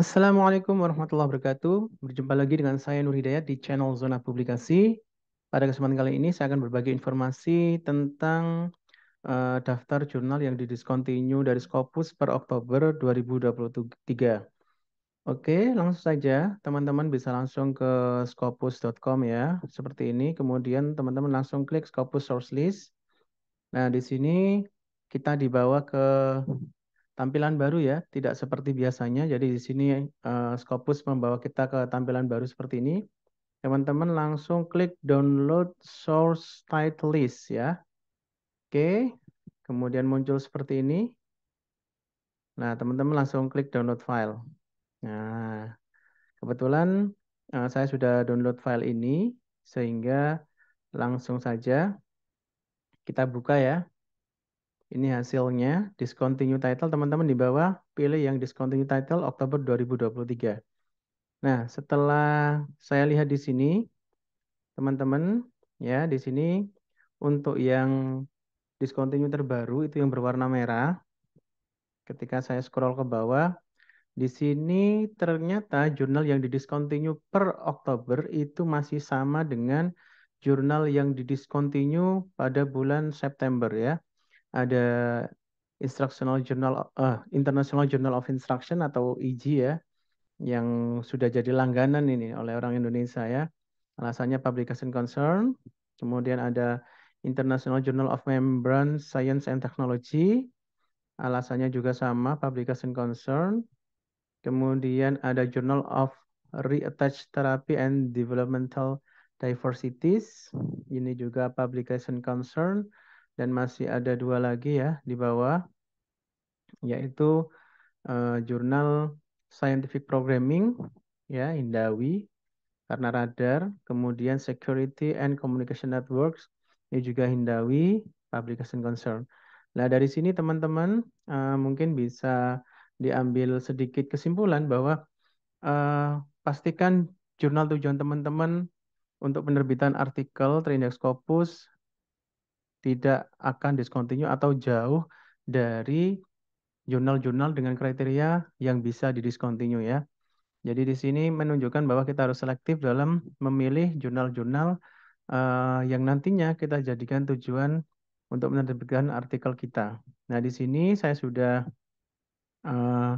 Assalamualaikum warahmatullahi wabarakatuh. Berjumpa lagi dengan saya Nur Hidayat di channel Zona Publikasi. Pada kesempatan kali ini saya akan berbagi informasi tentang uh, daftar jurnal yang didiskontinu dari Scopus per Oktober 2023. Oke, langsung saja teman-teman bisa langsung ke scopus.com ya, seperti ini. Kemudian teman-teman langsung klik Scopus Source List. Nah, di sini kita dibawa ke tampilan baru ya, tidak seperti biasanya. Jadi di sini uh, Scopus membawa kita ke tampilan baru seperti ini. Teman-teman langsung klik download source title list ya. Oke, kemudian muncul seperti ini. Nah, teman-teman langsung klik download file. Nah, kebetulan uh, saya sudah download file ini, sehingga langsung saja kita buka ya. Ini hasilnya, discontinue title, teman-teman di bawah, pilih yang discontinue title Oktober 2023. Nah, setelah saya lihat di sini, teman-teman, ya di sini untuk yang discontinue terbaru itu yang berwarna merah. Ketika saya scroll ke bawah, di sini ternyata jurnal yang didiscontinue per Oktober itu masih sama dengan jurnal yang didiscontinue pada bulan September ya ada Instructional Journal uh, International Journal of Instruction atau IJ ya yang sudah jadi langganan ini oleh orang Indonesia ya. Alasannya publication concern, kemudian ada International Journal of Membrane Science and Technology, alasannya juga sama publication concern. Kemudian ada Journal of Reattached Therapy and Developmental Diversities, ini juga publication concern dan masih ada dua lagi ya di bawah yaitu uh, jurnal Scientific Programming ya Hindawi karena radar, kemudian Security and Communication Networks ini juga Hindawi Publication Concern. Nah dari sini teman-teman uh, mungkin bisa diambil sedikit kesimpulan bahwa uh, pastikan jurnal tujuan teman-teman untuk penerbitan artikel terindeks Scopus tidak akan discontinue atau jauh dari jurnal-jurnal dengan kriteria yang bisa didiscontinue ya. Jadi di sini menunjukkan bahwa kita harus selektif dalam memilih jurnal-jurnal uh, yang nantinya kita jadikan tujuan untuk menerbitkan artikel kita. Nah di sini saya sudah uh,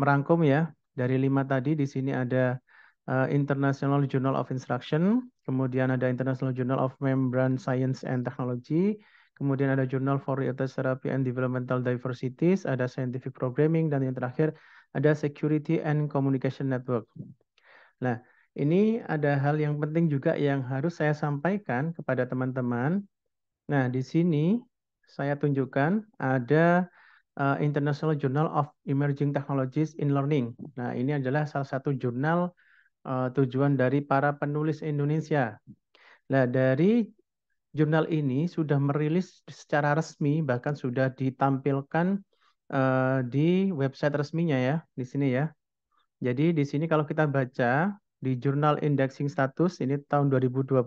merangkum ya dari lima tadi di sini ada Eh, International Journal of Instruction, kemudian ada International Journal of Membrane Science and Technology, kemudian ada Journal for Research Therapy and Developmental Diversities, ada Scientific Programming, dan yang terakhir ada Security and Communication Network. Nah, ini ada hal yang penting juga yang harus saya sampaikan kepada teman-teman. Nah, di sini saya tunjukkan ada eh, International Journal of Emerging Technologies in Learning. Nah, ini adalah salah satu jurnal uh, tujuan dari para penulis Indonesia. Nah, dari jurnal ini sudah merilis secara resmi bahkan sudah ditampilkan uh, di website resminya ya, di sini ya. Jadi di sini kalau kita baca di Jurnal Indexing Status ini tahun 2023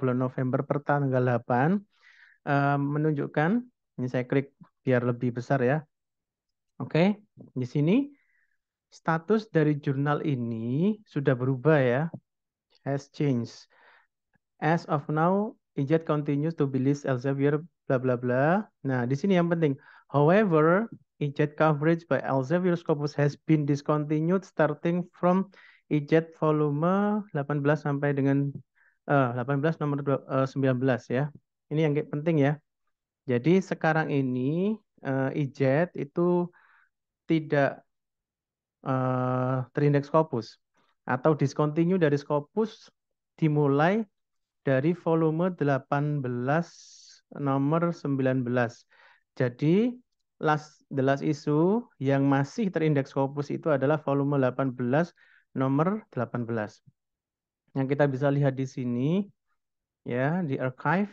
bulan November pertanggal 8 uh, eh, menunjukkan ini saya klik biar lebih besar ya. Oke, okay. di sini status dari jurnal ini sudah berubah ya. Has changed. As of now, Ijat continues to be list Elsevier bla bla bla. Nah, di sini yang penting. However, Ijat coverage by Elsevier Scopus has been discontinued starting from Ijat volume 18 sampai dengan uh, eh, 18 nomor 19 eh, ya. Ini yang penting ya. Jadi sekarang ini uh, eh, Ijat itu tidak uh, eh, terindeks Scopus atau discontinue dari Scopus dimulai dari volume 18 nomor 19. Jadi last the last issue yang masih terindeks Scopus itu adalah volume 18 nomor 18. Yang kita bisa lihat di sini ya di archive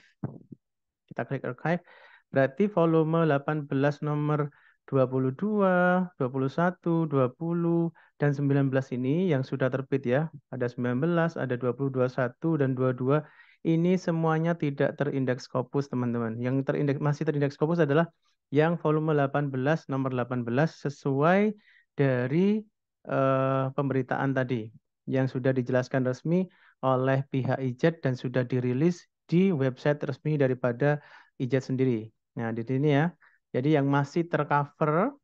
kita klik archive berarti volume 18 nomor 22, 21, 20, dan 19 ini yang sudah terbit ya. Ada 19, ada 20, 21, dan 22. Ini semuanya tidak terindeks Scopus, teman-teman. Yang terindeks masih terindeks Scopus adalah yang volume 18, nomor 18, sesuai dari uh, pemberitaan tadi. Yang sudah dijelaskan resmi oleh pihak IJET dan sudah dirilis di website resmi daripada IJET sendiri. Nah, di sini ya. Jadi yang masih tercover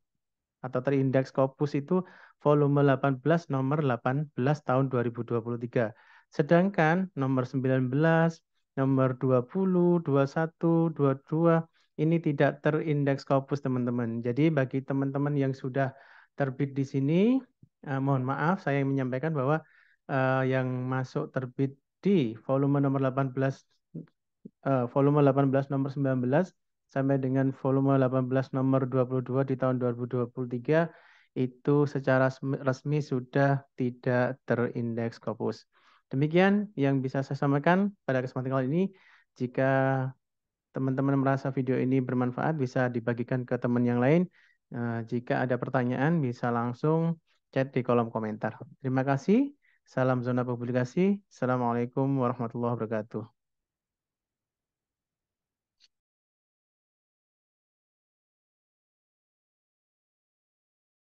atau terindeks Scopus itu volume 18 nomor 18 tahun 2023. Sedangkan nomor 19, nomor 20, 21, 22 ini tidak terindeks Scopus teman-teman. Jadi bagi teman-teman yang sudah terbit di sini, eh, mohon maaf saya menyampaikan bahwa eh, yang masuk terbit di volume nomor 18 eh, volume 18 nomor 19 sampai dengan volume 18 nomor 22 di tahun 2023 itu secara resmi sudah tidak terindeks Scopus. Demikian yang bisa saya sampaikan pada kesempatan kali ini. Jika teman-teman merasa video ini bermanfaat, bisa dibagikan ke teman yang lain. Eh, jika ada pertanyaan, bisa langsung chat di kolom komentar. Terima kasih. Salam zona publikasi. Assalamualaikum warahmatullahi wabarakatuh.